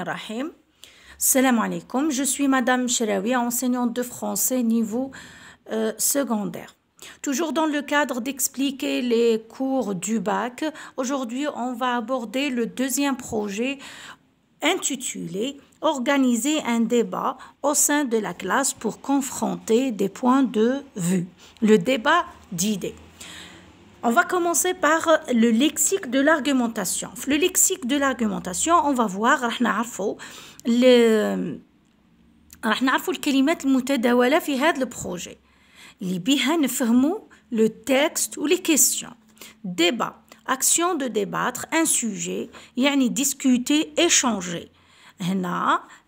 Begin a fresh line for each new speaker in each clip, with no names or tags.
ar-Rahim. Salam alaikum. Je suis Madame Cherawi, enseignante de français niveau euh, secondaire. Toujours dans le cadre d'expliquer les cours du bac, aujourd'hui on va aborder le deuxième projet intitulé Organiser un débat au sein de la classe pour confronter des points de vue. Le débat d'idées. On va commencer par le lexique de l'argumentation. Le lexique de l'argumentation, on va voir, le... le le texte ou les questions. Débat. le texte ou les questions. Débat, action de débattre un sujet ni discuter échanger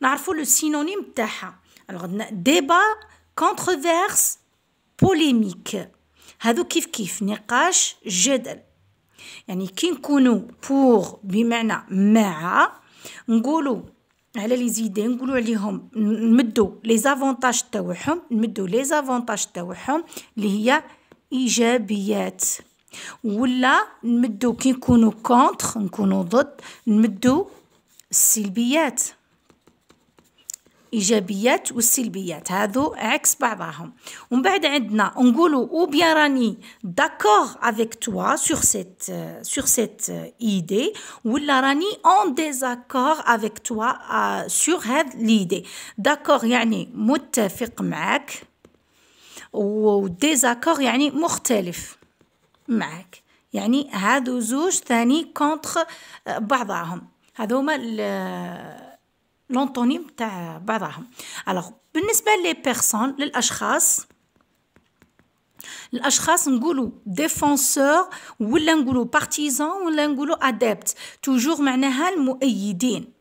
نعرفوا لو سينونيم تاعها الوغ ديبا كونتروفيرس بوليميك هادو كيف كيف نقاش جدل يعني كي نكونوا بور بمعنى مع نقولوا على لي زيدي نقولوا عليهم نمدوا لي زافونتاج تاعهم نمدوا لي زافونتاج تاعهم اللي هي ايجابيات ولا نمدوا كي نكونوا كونتر نكونوا ضد نمدوا السلبيات الايجابيات والسلبيات هادو عكس بعضهم ومن بعد عندنا نقولوا او بيان راني داكور افيك توا سور سيت سور سيت ايدي ولا راني اون ديزاكور افيك توا سور هاد ليدي داكور يعني متفق معاك ديزاكور يعني مختلف معاك يعني هادو زوج ثاني كونتر بعضهم هذوما لونطونيم تاع بعضهم الوغ بالنسبه لي بيرسون للاشخاص الاشخاص نقولوا ديفونسور ولا نقولوا بارتيزان ولا نقولوا ادابت توجور معناها المؤيدين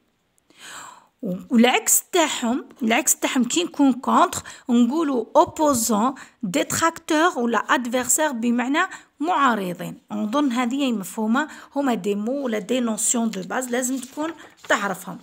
والعكس تاعهم العكس تاعهم كي نكون كونتر نقولوا اوبوزون ديتراكتور ولا ادفيرسير بمعنى معارضين نظن هذه مفهومه هما دي مو ولا دي نونسيون دو باز لازم تكون تعرفهم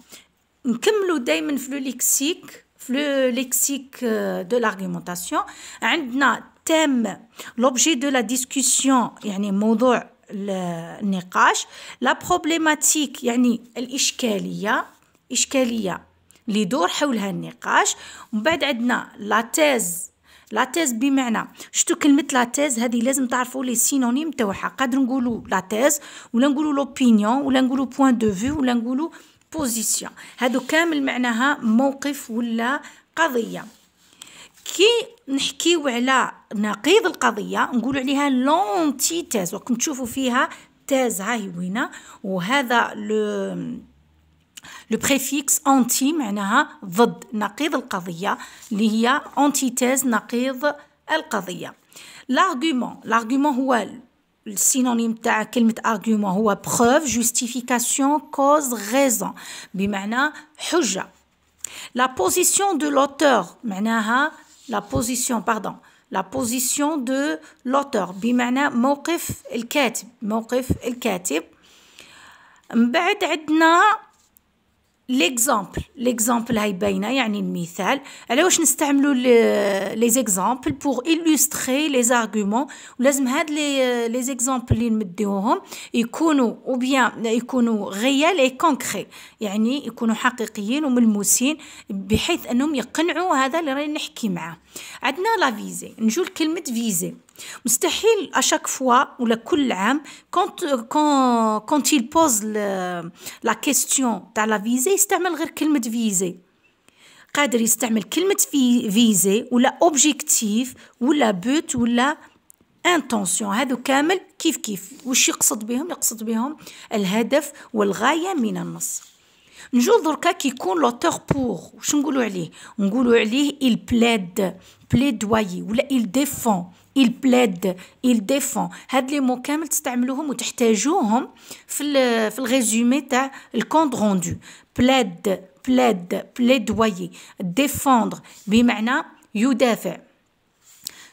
نكملوا دائما في لو ليكسيك في لو ليكسيك آه، دو لارغومونطاسيون عندنا تام لوبجي دو لا ديسكوسيون يعني موضوع النقاش لا بروبليماتيك يعني الاشكاليه اشكاليه اللي يدور حولها النقاش ومن بعد عندنا لا تيز لا تيز بمعنى شتو كلمه لا تيز هذه لازم تعرفوا لي سينونيم تاعها قادر نقولوا لا تيز ولا نقولوا لوبينيون ولا نقولوا بوين دو فيو ولا نقولوا بوزيسيون هادو كامل معناها موقف ولا قضيه كي نحكيو على نقيض القضيه نقولوا عليها لونتيتيز وكم تشوفوا فيها تاز هاي وينا وهذا لو لو بريفيكس انتي معناها ضد نقيض القضيه اللي هي انتيتيز نقيض القضيه لارغومون لارغومون هو السينونيم تاع كلمة argument هو preuve justification cause raison بمعنى حجة la position de l'auteur معناها la position pardon la position de l'auteur بمعنى موقف الكاتب موقف الكاتب من ليكزامبل ليكزامبل هاي باينه يعني المثال على واش نستعملوا لي زيكزامبل بوغ ايلوستري لي زارغومون ولازم هاد لي لي زيكزامبل اللي نمديوهم يكونوا او بيان يكونوا غيال اي كونكري يعني يكونوا حقيقيين وملموسين بحيث انهم يقنعوا هذا اللي راني نحكي معاه عندنا لا فيزي نجو لكلمه فيزي مستحيل اشاك فوا ولا كل عام كونت كون كونت يل بوز لا كيستيون تاع لا فيزي يستعمل غير كلمه فيزي قادر يستعمل كلمه في فيزي ولا اوبجيكتيف ولا بوت ولا انتونسيون هذو كامل كيف كيف وش يقصد بهم يقصد بهم الهدف والغايه من النص نجو دركا كيكون لوتور بور واش نقولوا عليه نقولوا عليه il plaide plaidoyer ولا il défend il plaide il défend هاد لي مو كامل تستعملوهم وتحتاجوهم في الـ في الريزومي تاع الكونت روندو plaide plaide plaidoyer défendre بمعنى يدافع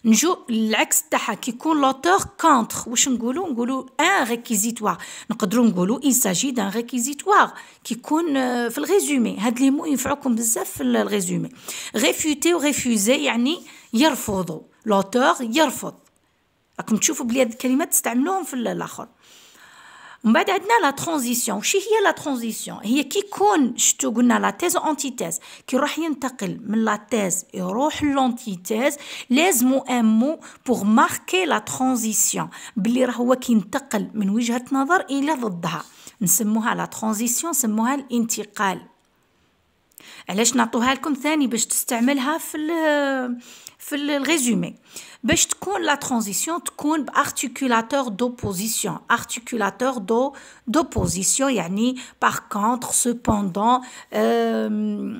نجو العكس تاعها كي يكون لوتور كونتر واش نقولوا نقولوا ان ريكيزيتوار نقدروا نقولوا اي ساجي دان ريكيزيتوار كيكون في الريزومي هاد لي مو ينفعوكم بزاف في الريزومي ريفوتي وريفوزي يعني يرفضوا لوتور يرفض راكم تشوفوا بلي هاد الكلمات تستعملوهم في الاخر ومن بعد عندنا لا ترانزيسيون شي هي لا ترانزيسيون هي يكون شتو قلنا لا تيز اونتيتيز كيروح ينتقل من لا تيز يروح لونتيتيز لازمو ان مو بوغ ماركي لا ترانزيسيون بلي راه هو كينتقل من وجهه نظر الى ضدها نسموها لا ترانزيسيون نسموها الانتقال Je vais vous donner deux mots pour les utiliser pour le résumé. Pour la transition, il faut articulateur d'opposition. Un articulateur d'opposition, c'est-à-dire par contre, cependant... Euh,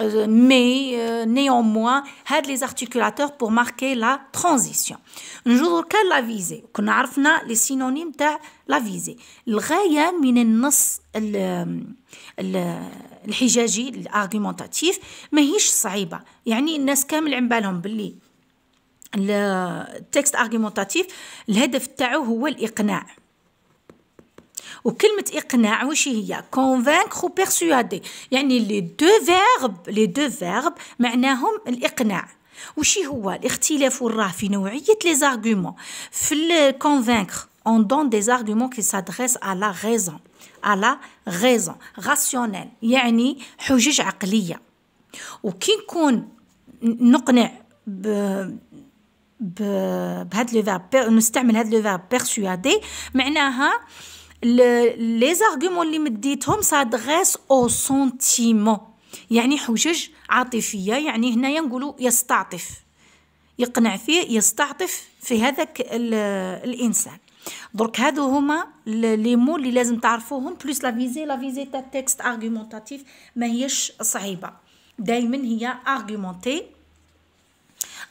euh, mais euh, néanmoins, aide les articulateurs pour marquer la transition. Nous avons vu la visée. Nous avons vu les synonymes de la visée. Le gars, dans le nom de l'argumentatif, est un peu plus simple. Les gens qui ont fait le texte argumentatif, le hédéphant est l'économie. Et la met Irknea c'est « convaincre ou persuader. y les deux verbes, mais il y a Ou les arguments. Convaincre, on donne des arguments qui s'adressent à la raison. À la raison. Rationnelle. à dire a un juge à Kliya. Ou qui le verbe persuader, mais لي زارغومون اللي مديتهم سادغيس او سونتيمون يعني حجج عاطفيه يعني هنايا نقولوا يستعطف يقنع فيه يستعطف في هذاك الانسان درك هادو هما لي مو اللي لازم تعرفوهم بلوس لا فيزي لا فيزي تاع تكست ارغومونتاتيف ما هيش صعيبه دائما هي ارغومونتي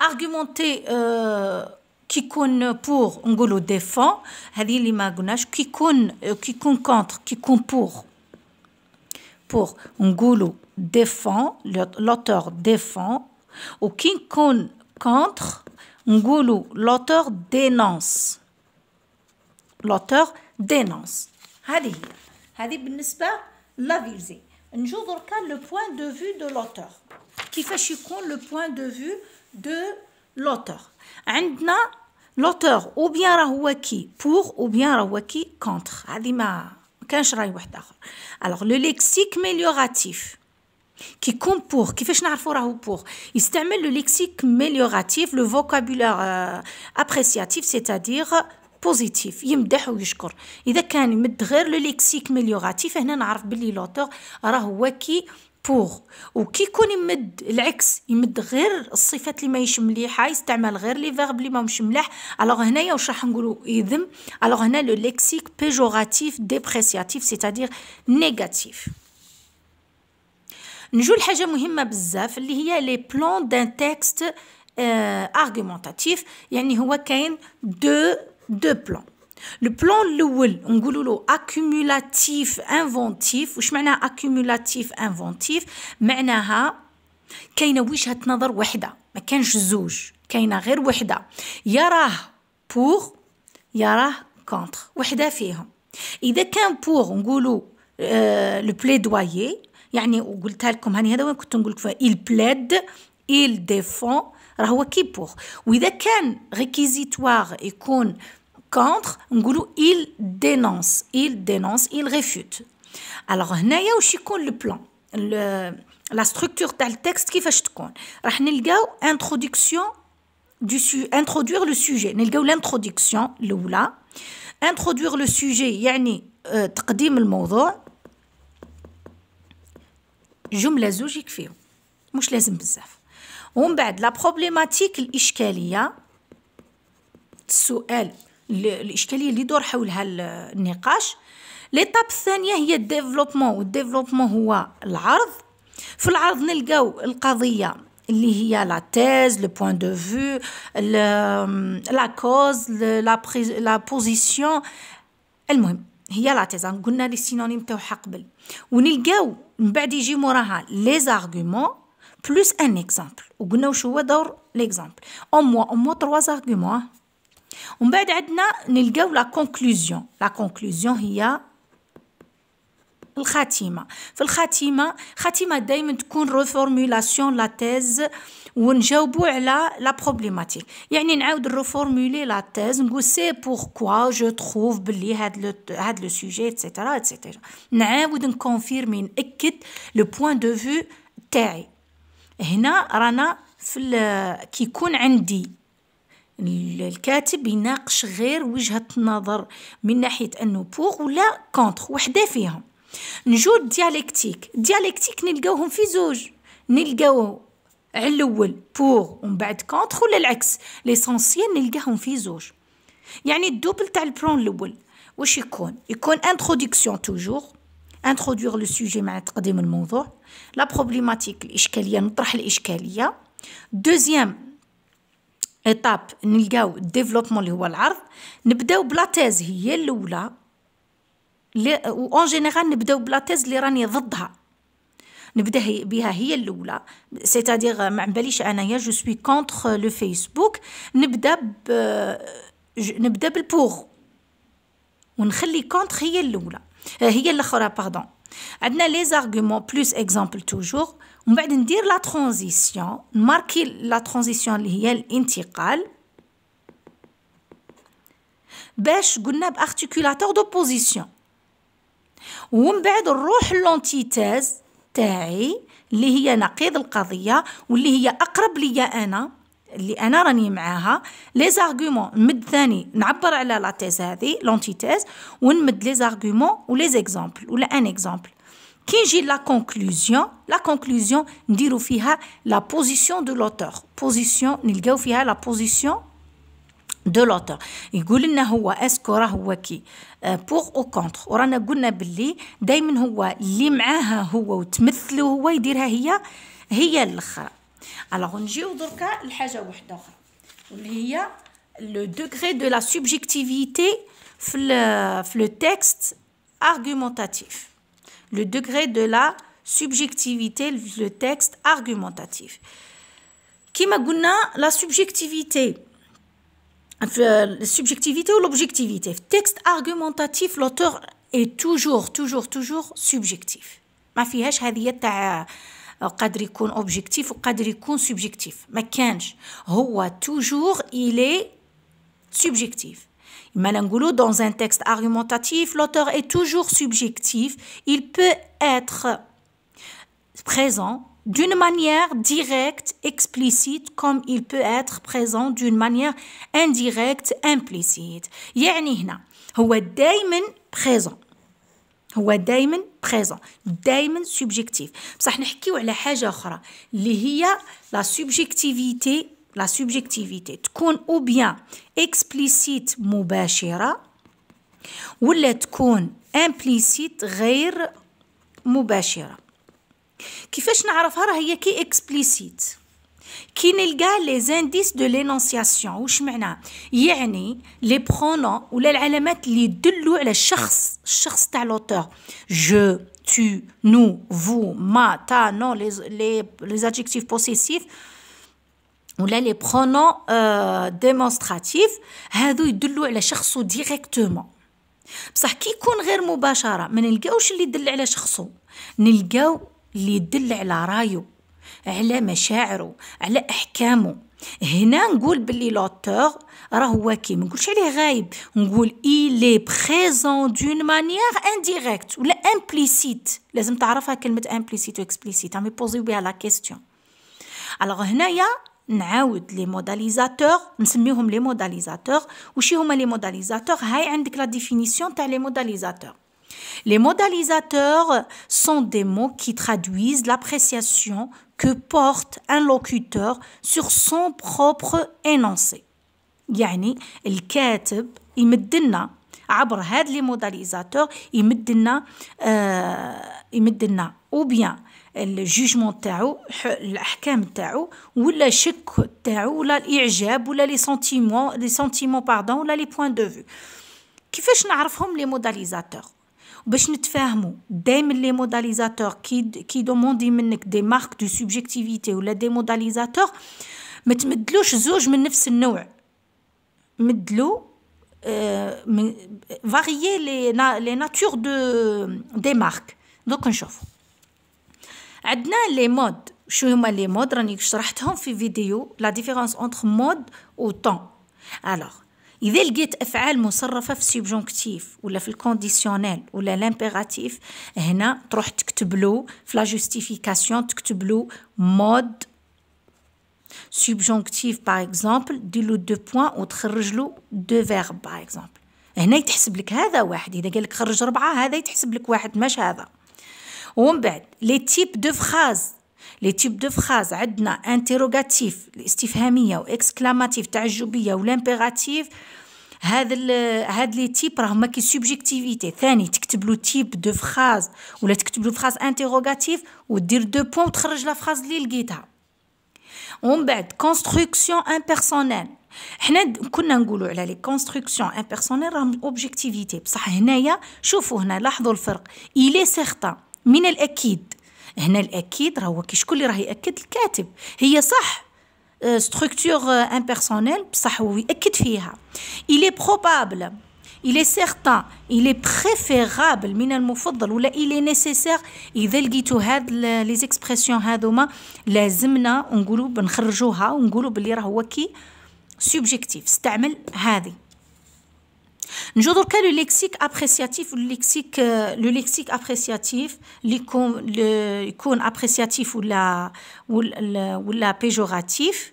ارغومونتي أه Qui compte pour un défend? Allez, Qui compte, contre, qui compte pour, pour un défend l'auteur défend ou qui compte contre un l'auteur dénonce, l'auteur dénonce. Allez, allez. Par rapport la ville, le point de vue de l'auteur. Qui fait qui le point de vue de لوتور عندنا لوتور او بيان راه هو كي بور او بيان راه هو كي كونتر هذه ما كانش راي واحد اخر الوغ لو ليكسيك ميليوراتيف كي كون بور كيفاش نعرفو راهو بور يستعمل لو ليكسيك ميليوراتيف لو فوكابولير ابريسياتيف سيتادير بوزيتيف يمدح ويشكر اذا كان يمد غير لو ليكسيك ميليوراتيف هنا نعرف بلي لوتور راه هو كي بور وكي يكون يمد العكس يمد غير الصفات اللي ماهيش مليحه يستعمل غير لي فيرب اللي ماهمش ملاح الوغ هنايا واش راح نقولوا يذم الوغ هنا لو ليكسيك بيجوراتيف ديبريسياتيف سيتادير نيجاتيف نجو لحاجه مهمه بزاف اللي هي لي بلون دان تيكست ارغومونتاتيف يعني هو كاين دو دو بلون البلان الاول نقولوا له اكومولاتيف انفونتيف واش معناها اكومولاتيف انفونتيف معناها كاينه وجهه نظر وحده ما كانش زوج كاينه غير وحده يراه بور يراه كونتر وحده فيهم اذا كان بور نقولوا لو بليدوايي يعني وقلتها لكم هاني هذا وين كنت نقول لكم il بلاد il ديفون راهو كي بور واذا كان ريكيزيتوار يكون contre, il dénonce, il dénonce, il réfute. Alors, il y a le plan La structure تاع qui كيفاش تكون راح نلقاو introduction du introduire le sujet نلقاو l'introduction الاولى introduire le sujet yani تقديم الموضوع جملة زوج يكفيو مش لازم بزاف ومن بعد لا بروبليماتيك الإشكالية السؤال الاشكاليه اللي دور حولها النقاش ليتاب الثانيه هي الديفلوبمون والديفلوبمون هو العرض في العرض نلقاو القضيه اللي هي لا تيز لو بوين دو فيو لا كوز لا لا بوزيسيون المهم هي لا تيز يعني قلنا لي سينونيم تاعها قبل ونلقاو من بعد يجي موراها لي زارغومون بلوس ان اكزامبل وقلنا واش هو دور ليكزامبل او موا او موا تروا زارغومون on nous la conclusion la conclusion il la a reformulation la thèse ou on la problématique il y a une la thèse vous c'est pourquoi je trouve sujet etc etc le point de vue de la thèse. يعني الكاتب يناقش غير وجهة النظر من ناحية أنه بوغ ولا كونتر وحدة فيهم نجو الديالكتيك الديالكتيك نلقاوهم في زوج نلقاو على الاول بوغ ومن بعد كونتر ولا العكس ليسونسيال نلقاهم في زوج يعني الدوبل تاع البرون الاول واش يكون يكون انتروديكسيون توجور انتروديور لو سوجي مع تقديم الموضوع لا بروبليماتيك الاشكاليه نطرح الاشكاليه دوزيام ايطاب نلقاو الديفلوبمون اللي هو العرض نبداو بلا تيز هي الاولى اون جينيرال نبداو بلا تيز اللي راني ضدها نبدا بها هي الاولى سيتادير ما باليش انايا جو سوي كونتر لو فيسبوك نبدا ب نبدا بالبوغ ونخلي كونتر هي الاولى هي الاخرى باردون عندنا لي زارغومون بلوس اكزامبل توجور ومن بعد ندير لا ترانزيسيون نماركي لا ترانزيسيون اللي هي الانتقال باش قلنا بارتيكولاتور دو بوزيسيون ومن بعد نروح لونتيتاز تاعي اللي هي نقيض القضيه واللي هي اقرب ليا انا اللي انا راني معاها لي زارغومون نمد ثاني نعبر على لا تيز هذه لونتيتاز ونمد لي زارغومون ولي زيكزامبل ولا ان اكزامبل qui j'ai la conclusion la conclusion dirufiha la position de l'auteur position la position de l'auteur il euh, pour ou contre alors le degré de la subjectivité dans le texte argumentatif le degré de la subjectivité le texte argumentatif. Kimaguna, la subjectivité. La subjectivité ou l'objectivité. Texte argumentatif, l'auteur est toujours, toujours, toujours subjectif. Ma a hadiyata euh, qadri kun objectif ou qadri subjectif. Ma Toujours, il est subjectif. Malangoulou, dans un texte argumentatif, l'auteur est toujours subjectif. Il peut être présent d'une manière directe, explicite, comme il peut être présent d'une manière indirecte, implicite. يعني هنا هو دايما présent. هو دايما présent, دايما subjectif. بصح نحكيو على حاجة أخرى اللي هي la subjectivité la subjectivité t'conn ou bien explicite mubashira ou l'être conn implicite ghair mubashira qu'est-ce que je ne comprends pas c'est qui explicite qui nous le dit les indices de l'énonciation ou je veux dire signe les pronoms ou les éléments qui décluent le chers chers de l'auteur je tu nous vous ma ta non les adjectifs possessifs ولا لي برونون ديمونستراتيف هادو يدلو على شخصو ديريكتومون بصح كي يكون غير مباشره ما نلقاوش اللي يدل على شخصو نلقاو اللي يدل على رايو على مشاعرو على احكامو هنا نقول باللي لوتور راه واكي ما نقولش عليه غايب نقول اي بريزون دون مانيير انديريكت ولا امبليسيت لازم تعرفها كلمه امبليسيت واكسبليسيت مي بوزيو بها لا كيستيون الوغ هنايا نعاود لي موداليزاتور نسميهم لي موداليزاتور وشي هما لي موداليزاتور هاي Les modalisateurs sont des mots qui traduisent l'appréciation que porte un locuteur sur son propre énoncé. يعني الكاتب يمدنا عبر هاد لي موداليزاتور le jugement, l'achemin, ou le chèque, ou l'irjab, ou les sentiments, ou les points de vue. Ce qui fait que nous avons les modalisateurs. Nous des modélisateurs qui demandent des marques de subjectivité ou des modalisateurs. Nous avons de des marques donc de des عندنا لي مود شو هما لي مود راني شرحتهم في فيديو لا ديفيرونس اونتر مود و طون الوغ اذا لقيت افعال مصرفه في سوبجونكتيف ولا في الكونديسيونيل ولا لامبيراتيف هنا تروح تكتب له في لا جوستيفيكاسيون تكتب له مود سوبجونكتيف باغ اكزومبل دير له دو بوين وتخرج له دو فيرب باغ اكزومبل هنا يتحسب لك هذا واحد اذا قال لك خرج ربعه هذا يتحسب لك واحد مش هذا ومن بعد لي تيب دو فراز لي تيب دو فراز عندنا انتيروغاتيف الاستفهاميه واكسكلاماتيف تعجبيه ولامبيراتيف هذا هاد لي تيب راهما كي سوبجيكتيفيتي ثاني تكتب له تيب دو فراز ولا تكتب له فراز انتيروغاتيف ودير دو بون وتخرج لا فراز اللي لقيتها ومن بعد كونستركسيون امبيرسونيل حنا كنا نقولوا على لي كونستركسيون امبيرسونيل راهم اوبجيكتيفيتي بصح هنايا شوفوا هنا لاحظوا الفرق الي سيغتان من الأكيد هنا الأكيد راهو كي شكون اللي راه يأكد الكاتب هي صح ستركتور آه، امبيرسونيل آه، بصح هو يأكد فيها إلي بروبابل إلي سيغتان إلي بريفيرابل من المفضل ولا إلي نيسيسير إذا لقيتو هاد لي زيكسبرسيون هاذوما لازمنا نقولو بنخرجوها ونقولو بلي راه هو كي سوبجيكتيف استعمل هذه نجو دركا لو ليكسيك ابريسياتيف ليكسيك لو ليكسيك ابريسياتيف لي كون يكون ابريسياتيف ولا ولا, ولا بيجوراتيف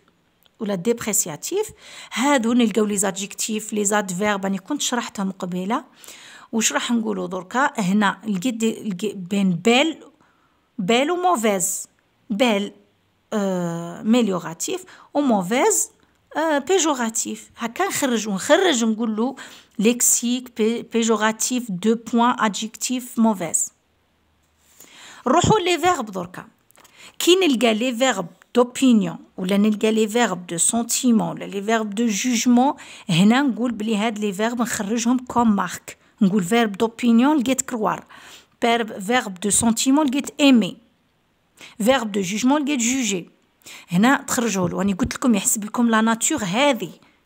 ولا ديبريسياتيف هادو نلقاو لي زادجيكتيف لي زادفيرب انا كنت شرحتهم قبيله واش راح نقولوا دركا هنا لقيت بين بال بال وموفيز بال آه ميليوراتيف وموفيز آه بيجوراتيف هكا نخرج ونخرج نقول له lexique, péjoratif, deux points, adjectif, mauvaise. Rouhou les verbes d'orka. Qui n'est les verbes d'opinion, ou les verbes de sentiment, ou les verbes de jugement, hena n'goul blihad les verbes n'kharjom comme marque. N'goul verbe d'opinion, l'get croire. Verbe, verbe de sentiment, l'get aimer. Verbe de jugement, l'get juger. Hena n'kharjol, ou an y goutl kom la nature hadi.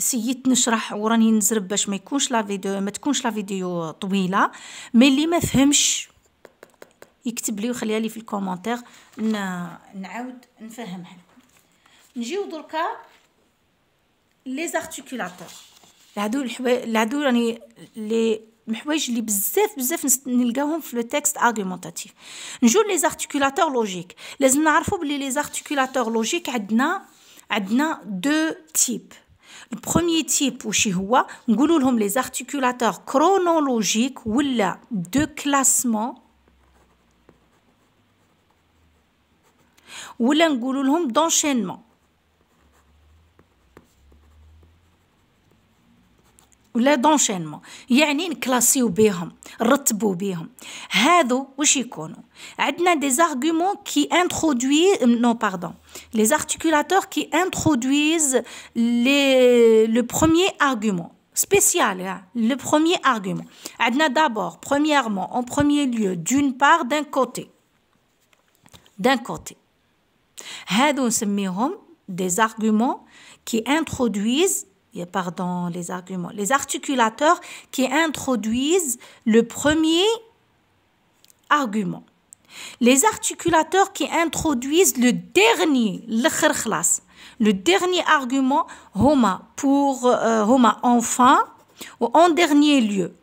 سيت نشرح وراني نزرب باش ما يكونش لا فيديو ما تكونش لا فيديو طويله مي اللي ما فهمش يكتب لي وخليها لي في الكومونتير نعاود نفهمها نجيو دركا لي زارتيكولاتور هادو الحوايج هادو راني لي الحوايج اللي بزاف بزاف نلقاوهم في لو تيكست ارغومونتاتيف نجو لي زارتيكولاتور لوجيك لازم نعرفوا بلي لي زارتيكولاتور لوجيك عندنا عندنا دو تيب Le premier type وشي les articulateurs chronologiques ou de classement ou d'enchaînement Ou l'aide d'enchaînement. Il y a une classe qui est en train de se faire. Il y a des arguments qui introduisent. Euh, non, pardon. Les articulateurs qui introduisent le premier argument. Spécial, hein. le premier argument. Il y a d'abord, premièrement, en premier lieu, d'une part, d'un côté. D'un côté. Il y des arguments qui introduisent pardon, les arguments, les articulateurs qui introduisent le premier argument. Les articulateurs qui introduisent le dernier, le dernier argument, Homa, pour euh, enfin, ou en dernier lieu.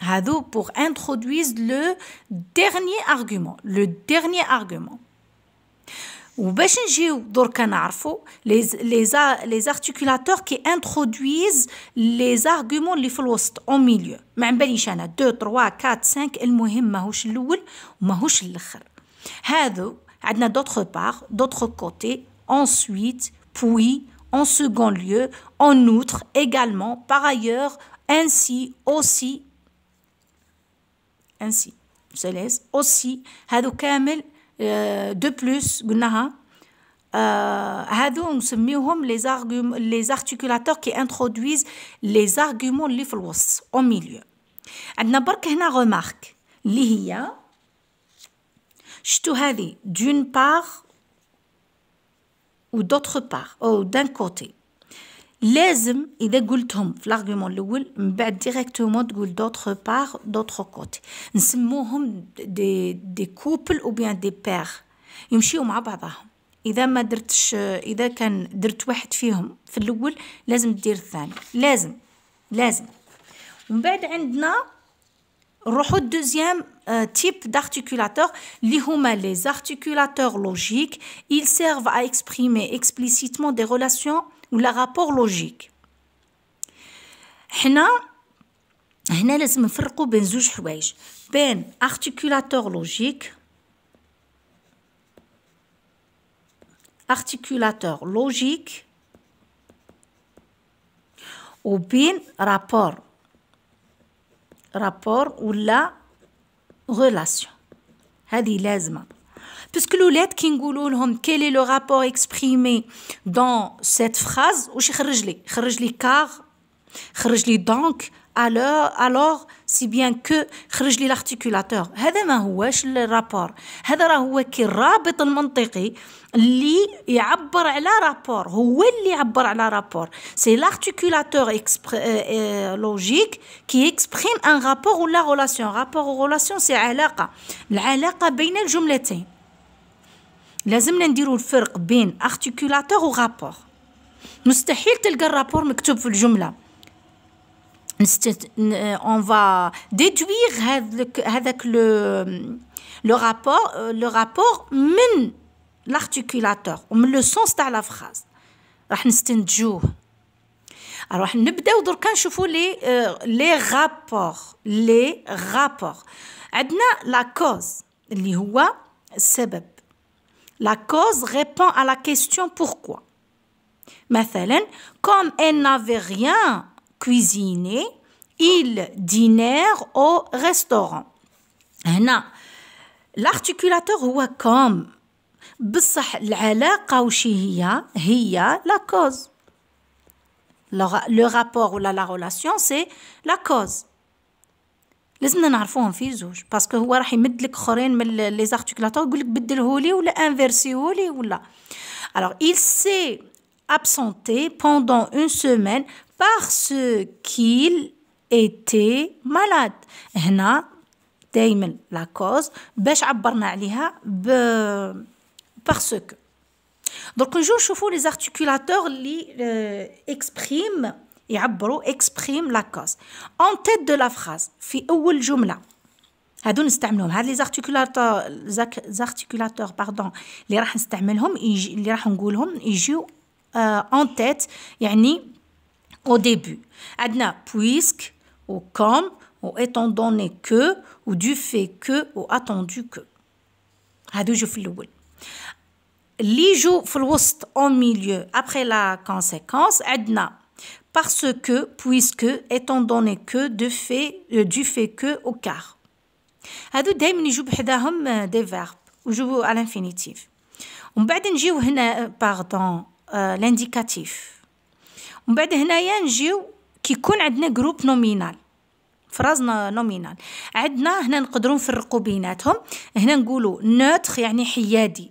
Hado pour introduire le dernier argument, le dernier argument. وباش نجيو دركا نعرفوا لي لي زارتيكولاتور كي انترودويز لي زارغومون اللي في الوسط 2 3 4 5 المهم ماهوش الاول وماهوش الاخر هادو عندنا كوتي ensuite puis en second lieu en outre également par ailleurs ainsi aussi ainsi laisse. aussi هادو كامل euh, de plus, euh, nous avons les, les articulateurs qui introduisent les arguments les au milieu. Nous avons une remarque. D'une part ou d'autre part, ou d'un côté. لازم اذا قلتهم في لارغومون الاول من part, ديريكتومون تقول دوتر بار دوتر كوتي نسموهم دي دي كوبل او دي بير يمشيو مع بعضهم اذا ما درتش اذا كان درت واحد فيهم في الاول لازم دير الثاني لازم لازم ومن بعد عندنا نروحو الدوزيام type d'articulateur, les les articulateurs logiques, ils servent à exprimer explicitement des relations ولا غابور لوجيك حنا هنا لازم نفرقوا بين زوج حوايج بين ارتيكولاتور لوجيك ارتيكولاتور لوجيك وبين رابور رابور ولا غولاسيون هذه لازمه puisque nous كي نقولوا rapport quel est le rapport exprimé dans cette phrase, ou car alors alors si bien que l'articulateur هذا ما هوش الرابور هذا راه هو كي الرابط المنطقي اللي يعبر على رابور هو اللي يعبر على رابور سي l'articulateur لوجيك كي اكسبريم ان رابور ولا ريلاسيون رابور سي علاقه العلاقه لازمنا نديرو الفرق بين ارتيكولاتور رابور مستحيل تلقى الرابور مكتوب في الجمله نستت... اون فا ديدويغ هذاك هذاك لو لو رابور لو رابور من لارتيكولاتور ومن لو سونس تاع لا فراز راح نستنتجوه راح نبداو دركا نشوفو لي لي رابور لي رابور عندنا لا كوز اللي هو السبب La cause répond à la question pourquoi. comme elle n'avait rien cuisiné, il dînèrent au restaurant. Hein, L'articulateur ou comme بصح la cause le, rapport ou la relation c'est la cause لازمنا نعرفوهم في زوج باسكو هو راح يمد لك اخرين من لي زارتيكولاتور يقول لك بدلهولي ولا انفيرسيهولي ولا alors il s'est absenté pendant une semaine parce qu'il était malade هنا دائما لا كوز باش عبرنا عليها ب باسكو دونك نجيو نشوفو لي زارتيكولاتور لي اكسبريم il exprime la cause en tête de la phrase, fi au l'jumla. Hadou s'estamelhom, had les articulatort, art articulateur pardon, les rhan s'estamelhom, ils les rhan ils jou en tête, yani au début. Adna puisque ou comme ou étant donné que ou du fait que ou attendu que. Hadou je fais l'au l. Ils jou floust en milieu après la conséquence. Adna parce que, puisque, étant donné que, de fait, du fait que, au quart. هادو دايما يجوا بحداهم دي فيرب ويجوا على الانفينيتيف ومن بعد نجيو هنا باردون لانديكاتيف ومن بعد هنايا نجيو كيكون عندنا جروب نومينال فراز نومينال عندنا هنا نقدروا نفرقوا بيناتهم هنا نقولوا نوتر يعني حيادي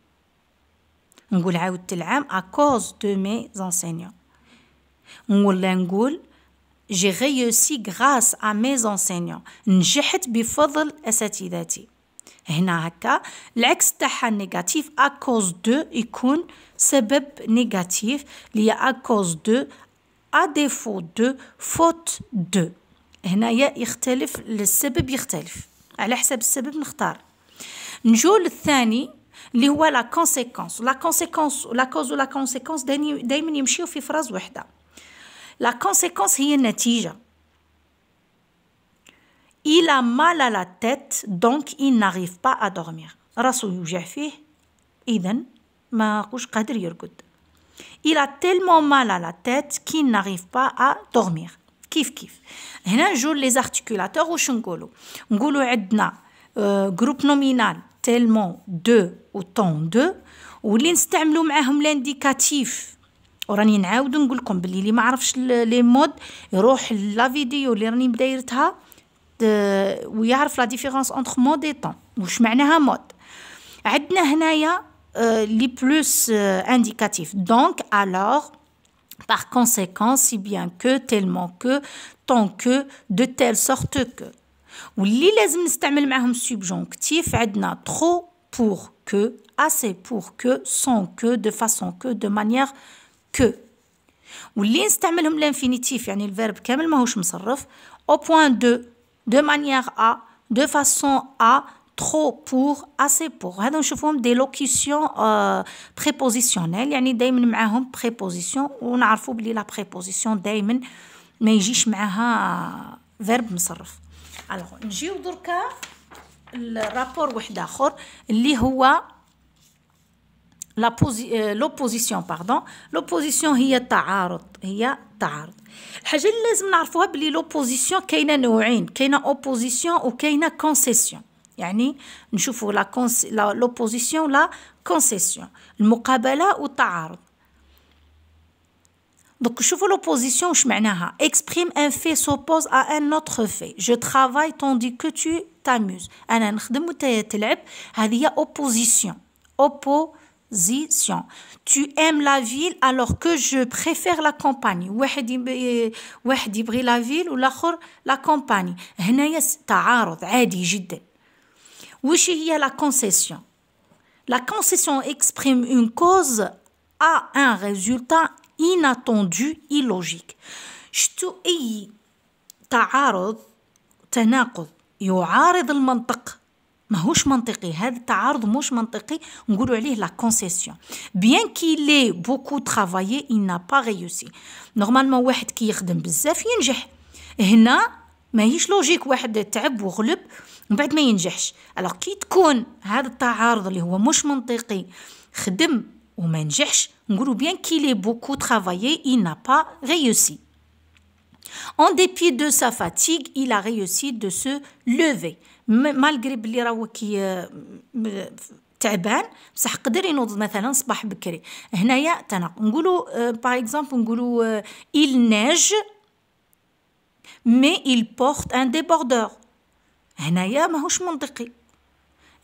نقول عاودت العام à cause de mes enseignants ولا نقول جي غيوسي grâce ا مي زونسينيون نجحت بفضل اساتذتي هنا هكا العكس تاعها نيجاتيف اكوز دو يكون سبب نيجاتيف لي اكوز دو ا ديفو دو فوت دو هنايا يختلف السبب يختلف على حسب السبب نختار نجول الثاني la conséquence. La conséquence, ou la conséquence, la conséquence la conséquence est une phrase. Il a mal à la tête, donc il n'arrive pas à dormir. Il a tellement mal à la tête qu'il n'arrive pas à dormir. Kif kif. les articulateurs un euh, groupe nominal tellement de ou tant de واللي نستعملو معاهم لانديكاتيف وراني نعاود نقول لكم بلي اللي ما عرفش لي مود يروح لا فيديو اللي راني بدا ويعرف لا ديفيرونس اونتر مود اي طون واش معناها مود عندنا هنايا لي بلوس انديكاتيف دونك alors par conséquent si bien que tellement que tant que de telle sorte que les m'estemmel m'a un subjonctif, il y a trop pour que, assez pour que, sans que, de façon que, de manière que. Les m'estemmel m'a un infinitif, il y le verbe kemel mahoush m'a raf, au point de, de manière à, de façon à, trop pour, assez pour. Il y a des locutions euh, prépositionnelles, il y a des m'a raf, une préposition, ou un la préposition, mais il y a un verbe m'a الوغ نجيو دركا الرابور واحد اخر اللي هو لوبوزيسيون باردون لوبوزيسيون هي التعارض هي التعارض الحاجه اللي لازم نعرفوها بلي لوبوزيسيون كاينه نوعين كاينه اوبوزيسيون وكاينه كونسيسيون يعني نشوفوا لا لوبوزيسيون لا كونسيسيون المقابله والتعارض Donc, je vois l'opposition, je معناها exprime un fait s'oppose à un autre fait. Je travaille tandis que tu t'amuses. انا نخدم وانت y a opposition. Opposition. Tu aimes la ville alors que je préfère la campagne. واحد واحد يبغي la ville والاخر la campagne. هنايا تعارض عادي جدا. y هي la concession La concession exprime une cause à un résultat inattendu, illogique شتو أي تعارض تناقض يعارض المنطق ماهوش منطقي هذا التعارض مش منطقي نقولوا عليه لا كونسيسيون بيان كي لي بوكو ترافايي ان با ريوسي نورمالمون واحد كي يخدم بزاف ينجح هنا ماهيش لوجيك واحد تعب وغلب من بعد ما ينجحش الوغ كي تكون هذا التعارض اللي هو مش منطقي خدم ou menjehch, bien qu'il ait beaucoup travaillé, il n'a pas réussi. En dépit de sa fatigue, il a réussi de se lever. Malgré بلي راهو sont تعبان بصح قدر ينوض مثلا صباح بكري هنايا تنا نقولوا باغ اكزومبل نقولوا il neige mais il porte un débordeur هنايا ماهوش منطقي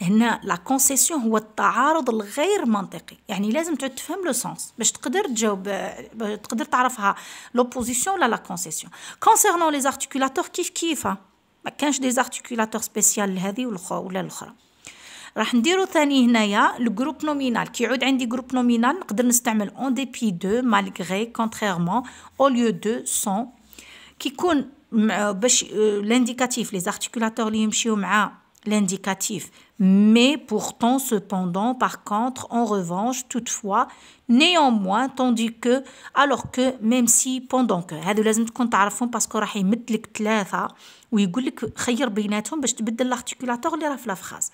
هنا لا كونسيسيون هو التعارض الغير منطقي يعني لازم تعود تفهم لو سونس باش تقدر تجاوب تقدر تعرفها لوبوزيسيون ولا لا كونسيسيون كونسيرنون لي زارتيكولاتور كيف كيف ما كانش دي زارتيكولاتور سبيسيال لهذه ولا الاخرى راح نديرو ثاني هنايا الجروب نومينال كي يعود عندي جروب نومينال نقدر نستعمل اون بي دو مالغري كونتريرمون او ليو دو سون كيكون باش لانديكاتيف لي زارتيكولاتور اللي يمشيو مع لانديكاتيف Mais pourtant, cependant, par contre, en revanche, toutefois, néanmoins, tandis que, alors que, même si, pendant que, هذا لازم تكون تعرفهم باسكو راح يمد لك ثلاثة ويقول لك خير بيناتهم باش تبدل l'articulateur اللي راه في لافخاز.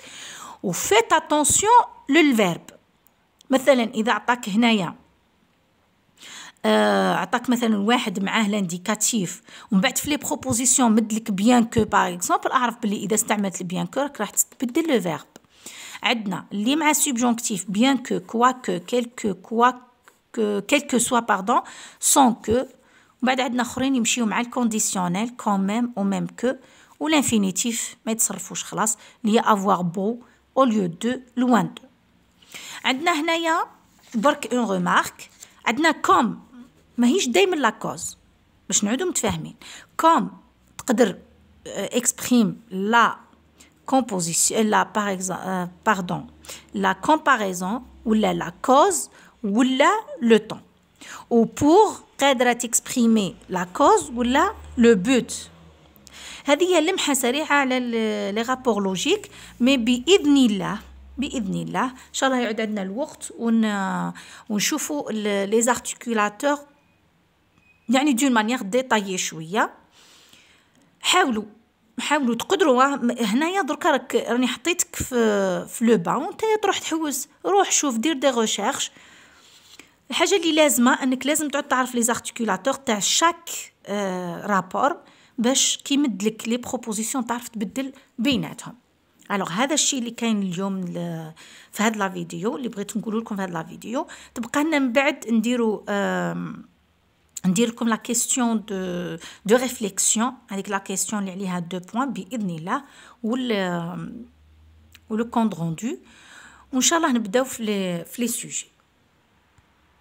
و faites attention verbe. مثلا إذا عطاك هنايا آه، عطاك مثلا واحد معاه لانديكاتيف ومن بعد في لي بروبوزيسيون مدلك بيان كو باغ اكزومبل اعرف بلي اذا استعملت البيان كو راك راح تبدل لو فيرب عندنا اللي مع سوبجونكتيف بيان كو كوا كو كيلكو كوا كو كيلكو سوا باردون سون كو ومن بعد عندنا اخرين يمشيو مع الكونديسيونيل كون ميم او ميم كو والانفينيتيف ما يتصرفوش خلاص اللي افوار بو او ليو دو لوان دو عندنا هنايا برك اون ريمارك عندنا كوم ماهيش دايما لاكوز باش نعودو متفاهمين كوم تقدر اكسبريم لا كومبوزيسيون لا باغ باردون لا كومباريزون ولا لا كوز ولا لو طون و بور قادره تكسبريمي لا كوز ولا لو بوت هذه هي لمحه سريعه على لي رابور لوجيك مي باذن الله باذن الله ان شاء الله يعود عندنا الوقت ون... ونشوفوا لي زارتيكولاتور يعني دون مانيير ديطايي شويه حاولوا حاولوا تقدروا هنايا درك راك راني حطيتك في في لو با وانت تروح تحوس روح شوف دير دي ريشيرش الحاجه اللي لازمه انك لازم تعود تعرف لي زارتيكولاتور تاع شاك آه، رابور باش كيمد لك لي بروبوزيسيون تعرف تبدل بيناتهم الوغ هذا الشيء اللي كاين اليوم في هاد لا فيديو اللي بغيت نقول لكم في هاد لا فيديو تبقى لنا من بعد نديرو آه dire comme la question de, réflexion avec la question liée à deux points là ou le le compte rendu inchallah on va les sujets